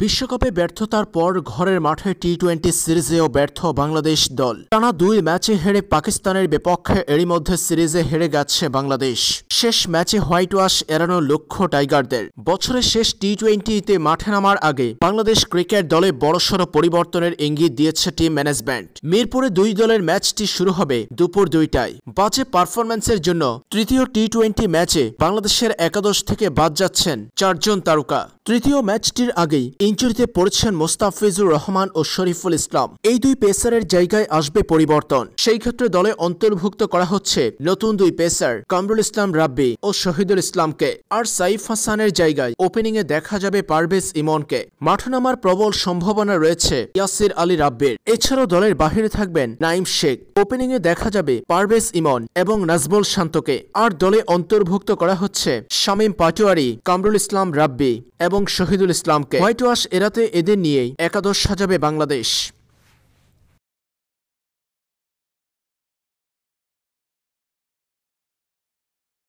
বিশ্বকাপে ব্যর্থতার পর ঘরের মাঠে টি টোয়েন্টি সিরিজেও ব্যর্থ বাংলাদেশ দল টানা দুই ম্যাচে হেরে পাকিস্তানের বিপক্ষে এরই মধ্যে সিরিজে হেরে গেছে বাংলাদেশ শেষ ম্যাচে হোয়াইট ওয়াশ এড়ানো লক্ষ্য টাইগারদের বছরের শেষ টি টোয়েন্টিতে মাঠে নামার আগে বাংলাদেশ ক্রিকেট দলে বড়সড় পরিবর্তনের ইঙ্গিত দিয়েছে টিম ম্যানেজমেন্ট মিরপুরে দুই দলের ম্যাচটি শুরু হবে দুপুর দুইটায় বাজে পারফরম্যান্সের জন্য তৃতীয় টি টোয়েন্টি ম্যাচে বাংলাদেশের একাদশ থেকে বাদ যাচ্ছেন চারজন তারকা তৃতীয় ম্যাচটির আগেই ইঞ্জুরিতে পড়েছেন মোস্তাফিজুর রহমান ও শরীফুল ইসলাম এই দুই পেসারের জায়গায় আসবে পরিবর্তন সেই ক্ষেত্রে দলে অন্তর্ভুক্ত করা হচ্ছে নতুন দুই পেসার কামরুল ইসলাম রাব্বি ও শহীদুল ইসলামকে আর সাইফ হাসানের জায়গায় ওপেনিংয়ে দেখা যাবে পারভেজ ইমনকে মাঠ নামার প্রবল সম্ভাবনা রয়েছে ইয়াসির আলী রাব্বির এছাড়াও দলের বাহিরে থাকবেন নাইম শেখ ওপেনিংয়ে দেখা যাবে পারভেজ ইমন এবং নাজমুল শান্তকে আর দলে অন্তর্ভুক্ত করা হচ্ছে শামীম পাটোয়ারি কামরুল ইসলাম রাব্বি এবং এবং শহীদুল ইসলামকে হোয়াইট ওয়াশ এড়াতে এদের নিয়েই একাদশ সাজাবে বাংলাদেশ